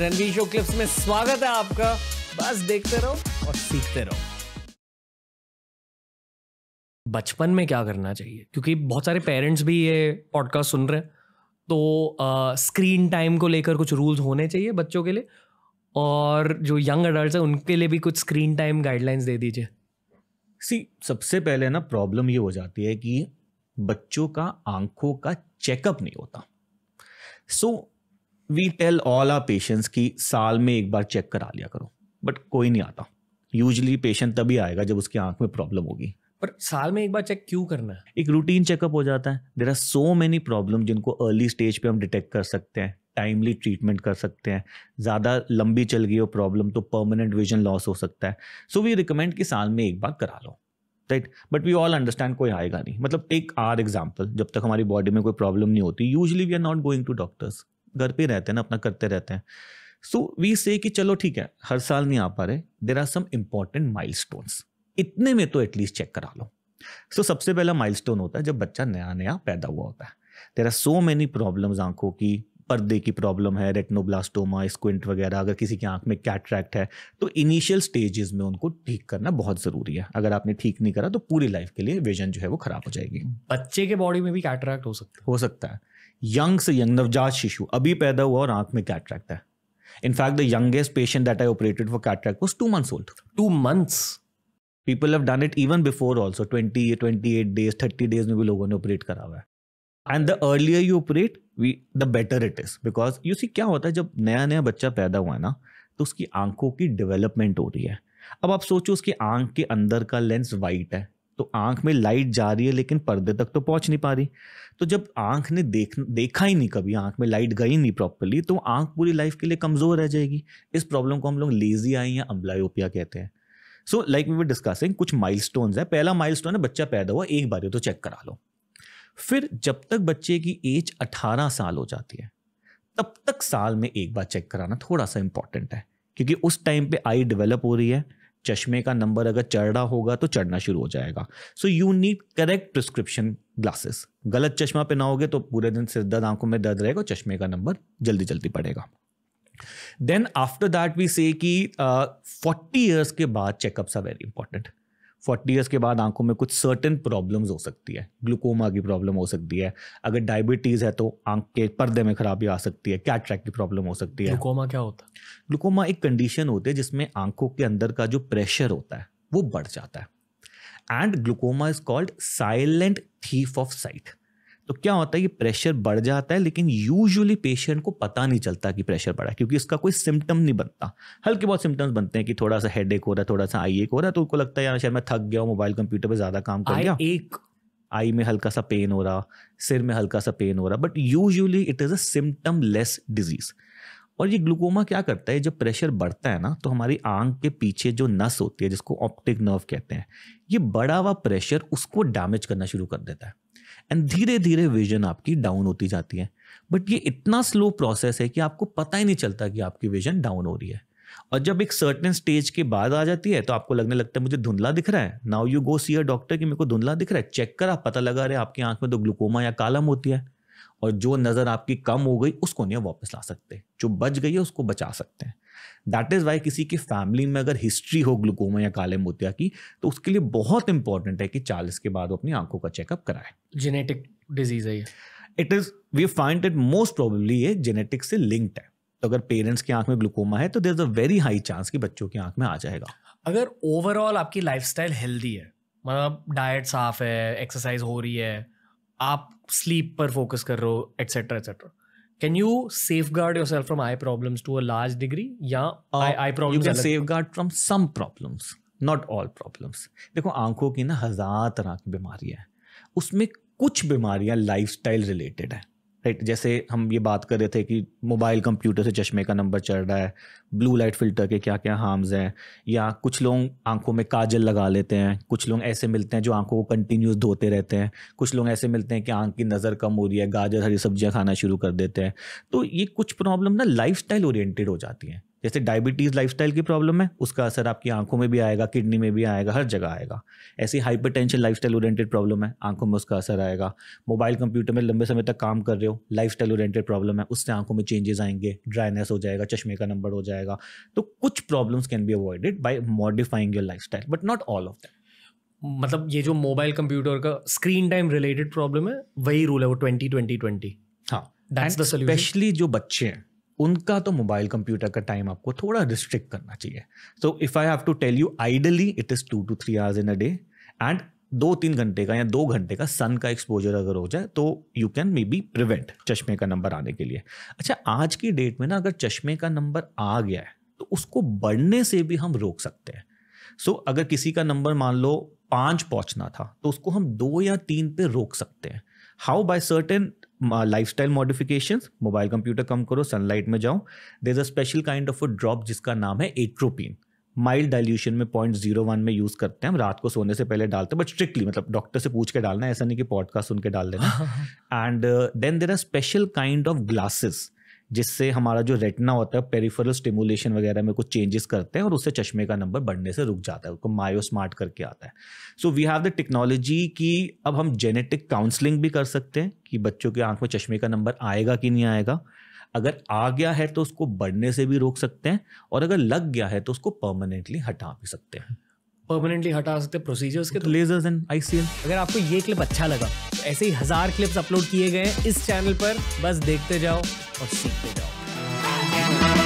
Ranveer show clips में स्वागत है आपका बस देखते रहो और सीखते रहो बचपन में क्या करना चाहिए क्योंकि बहुत सारे पेरेंट्स भी ये पॉडकास्ट सुन रहे हैं तो स्क्रीन टाइम को लेकर कुछ रूल्स होने चाहिए बच्चों के लिए और जो यंग अडल्ट हैं उनके लिए भी कुछ स्क्रीन टाइम गाइडलाइंस दे दीजिए सी सबसे पहले ना प्रॉब्लम ये हो जाती है कि बच्चों का आंखों का चेकअप नहीं होता so so, we tell all our patients की साल में एक बार चेक करा लिया करो बट कोई नहीं आता यूजली पेशेंट तभी आएगा जब उसकी आंख में प्रॉब्लम होगी पर साल में एक बार चेक क्यों करना है एक रूटीन चेकअप हो जाता है there are so many problem जिनको अर्ली स्टेज पे हम डिटेक्ट कर सकते हैं टाइमली ट्रीटमेंट कर सकते हैं ज़्यादा लंबी चल गई हो प्रॉब्लम तो परमानेंट विजन लॉस हो सकता है सो वी रिकमेंड कि साल में एक बार करा लो right but we all understand कोई आएगा नहीं मतलब टेक आर एग्जाम्पल जब तक हमारी बॉडी में कोई प्रॉब्लम नहीं होती usually we are not going to doctors घर पे रहते हैं ना अपना करते रहते हैं सो वी से कि चलो ठीक है हर साल नहीं आ पा रहे there are some important mile इतने में तो एटलीस्ट चेक करा लो सो so, सबसे पहला माइल होता है जब बच्चा नया नया पैदा हुआ होता है there are so many problem आंखों की पर्दे की प्रॉब्लम है रेटनोब्लास्टोमा स्क्विंट वगैरह अगर किसी की आंख में कैट्रैक्ट है तो इनिशियल स्टेजेस में उनको ठीक करना बहुत ज़रूरी है अगर आपने ठीक नहीं करा तो पूरी लाइफ के लिए विजन जो है वो खराब हो जाएगी बच्चे के बॉडी में भी कैट्रैक्ट हो सकता है हो सकता है यंग से यंग नवजात शिशु अभी पैदा हुआ और आंख में कैटरैक्ट है in fact the youngest patient that I operated for cataract was two months old two months people have done it even before also twenty twenty eight days thirty days में भी लोगों ने ऑपरेट करा हुआ है and the earlier you operate we the better it is because you see क्या होता है जब नया नया बच्चा पैदा हुआ है ना तो उसकी आंखों की डेवलपमेंट हो रही है अब आप सोचो उसकी आंख के अंदर का लेंस वाइट है तो आंख में लाइट जा रही है लेकिन पर्दे तक तो पहुंच नहीं पा रही तो जब आंख ने देख देखा ही नहीं कभी आंख में लाइट गई नहीं प्रॉपरली तो आंख पूरी लाइफ के लिए कमज़ोर रह जाएगी इस प्रॉब्लम को हम लोग लेजी आई या अम्बलायोपिया कहते हैं so like we were discussing कुछ माइल है पहला माइल है बच्चा पैदा हुआ एक बार तो चेक करा लो फिर जब तक बच्चे की एज 18 साल हो जाती है तब तक साल में एक बार चेक कराना थोड़ा सा इंपॉर्टेंट है क्योंकि उस टाइम पे आई डेवलप हो रही है चश्मे का नंबर अगर चढ़ रहा होगा तो चढ़ना शुरू हो जाएगा so you need correct prescription glasses गलत चश्मा पहनाओगे तो पूरे दिन सिर दर्द आंखों में दर्द रहेगा चश्मे का नंबर जल्दी जल्दी पड़ेगा देन आफ्टर दैट वी से कि फोर्टी uh, ईयर्स के बाद checkups are very important forty years के बाद आंखों में कुछ सर्टन प्रॉब्लम्स हो सकती है ग्लूकोमा की प्रॉब्लम हो सकती है अगर डायबिटीज़ है तो आंख के पर्दे में खराबी आ सकती है कैट्रैक की प्रॉब्लम हो सकती है ग्लूकोमा क्या होता है ग्लूकोमा एक कंडीशन होती है जिसमें आंखों के अंदर का जो प्रेशर होता है वो बढ़ जाता है and glaucoma is called silent thief of sight तो क्या होता है कि प्रेशर बढ़ जाता है लेकिन यूजुअली पेशेंट को पता नहीं चलता कि प्रेशर बढ़ा है क्योंकि इसका कोई सिम्टम नहीं बनता हल्के बहुत सिम्टम्स बनते हैं कि थोड़ा सा हेड हो रहा है थोड़ा सा आई एक हो रहा है तो उनको लगता है यार शायद मैं थक गया मोबाइल कंप्यूटर पर ज़्यादा काम कर गया एक आई में हल्का सा पेन हो रहा सिर में हल्का सा पेन हो रहा but usually it is a symptomless disease और ये ग्लूकोमा क्या करता है जब प्रेशर बढ़ता है ना तो हमारी आंख के पीछे जो नस होती है जिसको ऑप्टिक नर्व कहते हैं ये बड़ा हुआ प्रेशर उसको डैमेज करना शुरू कर देता है एंड धीरे धीरे विजन आपकी डाउन होती जाती है बट ये इतना स्लो प्रोसेस है कि आपको पता ही नहीं चलता कि आपकी विजन डाउन हो रही है और जब एक सर्टेन स्टेज के बाद आ जाती है तो आपको लगने लगता है मुझे धुंधला दिख रहा है now you go see a doctor कि मेरे को धुंधला दिख रहा है चेक करा पता लगा रहे आपकी आंख में तो ग्लूकोमा या कालम होती है और जो नज़र आपकी कम हो गई उसको नहीं वापस ला सकते जो बच गई है उसको बचा सकते हैं दैट इज़ वाई किसी की फैमिली में अगर हिस्ट्री हो ग्लूकोमा या काले मोतिया की तो उसके लिए बहुत इंपॉर्टेंट है कि चालीस के बाद वो अपनी आंखों का चेकअप कराए जेनेटिक डिजीज है ये it is we find it most probably ये जेनेटिक से लिंक्ड है तो अगर पेरेंट्स की आंख में ग्लूकोमा है तो there is a very high chance कि बच्चों की आंख में आ जाएगा अगर ओवरऑल आपकी लाइफ हेल्दी है मतलब डाइट साफ है एक्सरसाइज हो रही है आप स्लीप पर फोकस कर रहे हो etcetera etcetera can you safeguard yourself from eye problems to a large degree yeah uh, eye, eye problems you can safeguard from some problems not all problems देखो आंखों की ना हज़ार तरह की बीमारियां हैं उसमें कुछ बीमारियां लाइफस्टाइल रिलेटेड है राइट जैसे हम ये बात कर रहे थे कि मोबाइल कंप्यूटर से चश्मे का नंबर चढ़ रहा है ब्लू लाइट फिल्टर के क्या क्या हार्म्स हैं या कुछ लोग आंखों में काजल लगा लेते हैं कुछ लोग ऐसे मिलते हैं जो आंखों को कंटिन्यूस धोते रहते हैं कुछ लोग ऐसे मिलते हैं कि आंख की नज़र कम हो रही है गाजर हरी सब्जियाँ खाना शुरू कर देते हैं तो ये कुछ प्रॉब्लम ना लाइफ स्टाइल ओरिएंटेड हो जाती हैं जैसे डायबिटीज़ लाइफस्टाइल की प्रॉब्लम है उसका असर आपकी आंखों में भी आएगा किडनी में भी आएगा हर जगह आएगा ऐसी hypertension life oriented problem है आंखों में उसका असर आएगा मोबाइल कंप्यूटर में लंबे समय तक काम कर रहे हो लाइफ ओरिएंटेड प्रॉब्लम है उससे आंखों में चेंजेस आएंगे ड्राइनेस हो जाएगा चश्मे का नंबर हो जाएगा तो कुछ problems can be avoided by modifying your life but not all of that मतलब ये जो मोबाइल कंप्यूटर का स्क्रीन टाइम रिलेटेड प्रॉब्लम है वही रूल है वो ट्वेंटी ट्वेंटी ट्वेंटी हाँ स्पेशली जो बच्चे हैं उनका तो मोबाइल कंप्यूटर का टाइम आपको थोड़ा रिस्ट्रिक्ट करना चाहिए so if I have to tell you ideally it is two to three hours in a day and दो तीन घंटे का या दो घंटे का सन का एक्सपोजर अगर हो जाए तो you can maybe prevent चश्मे का नंबर आने के लिए अच्छा आज की डेट में ना अगर चश्मे का नंबर आ गया है तो उसको बढ़ने से भी हम रोक सकते हैं सो so, अगर किसी का नंबर मान लो पाँच पहुंचना था तो उसको हम दो या तीन पे रोक सकते हैं how by certain lifestyle modification mobile computer कम करो सनलाइट में जाओ there a special kind of a drop जिसका नाम है एट्रोपिन माइल्ड डाइल्यूशन में पॉइंट जीरो वन में यूज़ करते हैं हम रात को सोने से पहले डालते हैं बट स्ट्रिक्टली मतलब डॉक्टर से पूछ के डालना है ऐसा नहीं कि पॉडकास्ट सुन के डाल देना and then there are special kind of glasses जिससे हमारा जो रेटना होता है पेरिफेरल स्टिमुलेशन वगैरह में कुछ चेंजेस करते हैं और उससे चश्मे का नंबर बढ़ने से रुक जाता है उसको मायो स्मार्ट करके आता है so we have the technology कि अब हम जेनेटिक काउंसलिंग भी कर सकते हैं कि बच्चों की आंख में चश्मे का नंबर आएगा कि नहीं आएगा अगर आ गया है तो उसको बढ़ने से भी रोक सकते हैं और अगर लग गया है तो उसको परमानेंटली हटा भी सकते हैं परमानेंटली हटा सकते हैं प्रोसीजर्स के तो लेजर्स एंड आईसीएल अगर आपको ये क्लिप अच्छा लगा तो ऐसे ही हजार क्लिप्स अपलोड किए गए इस चैनल पर बस देखते जाओ it all.